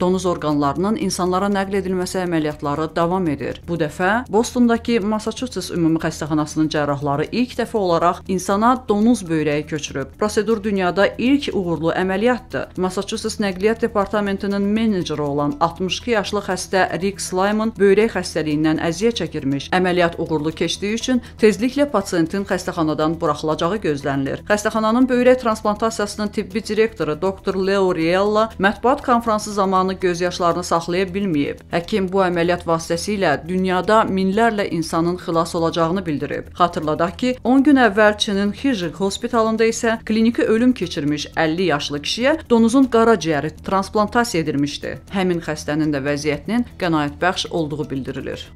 Donuz orqanlarının insanlara nəql edilməsi əməliyyatları davam edir. Bu dəfə Bostondakı Massachusetts Ümumi Xəstəxanasının cərrahları ilk dəfə olaraq insana donuz böyrəyi köçürüb. Prosedur dünyada ilk uğurlu əməliyyatdır. Massachusetts Nəqliyyat Departamentinin meneceri olan 62 yaşlı xəstə Rick Slyman böyrək xəstəliyindən əziyyət çəkirmiş. Əməliyyat uğurlu keçdiyi üçün tezliklə pasiyentin xəstəxanadan buraxılacağı gözlənilir. Xəstəxananın böyrək transplantasiyasının tibbi direktoru doktor Leo Riella mətbuat konfransı zamanı insanı göz yaşlarını saxlaya bilməyib. Həkim bu əməliyyat vasitəsilə dünyada minlərlə insanın xilas olacağını bildirib. Xatırladaq ki, 10 gün əvvəl Çinin Xijik hospitalında isə kliniki ölüm keçirmiş 50 yaşlı kişiyə donuzun qaraciyəri transplantasiya edilmişdi. Həmin xəstənin də vəziyyətinin qənaətbəxş olduğu bildirilir.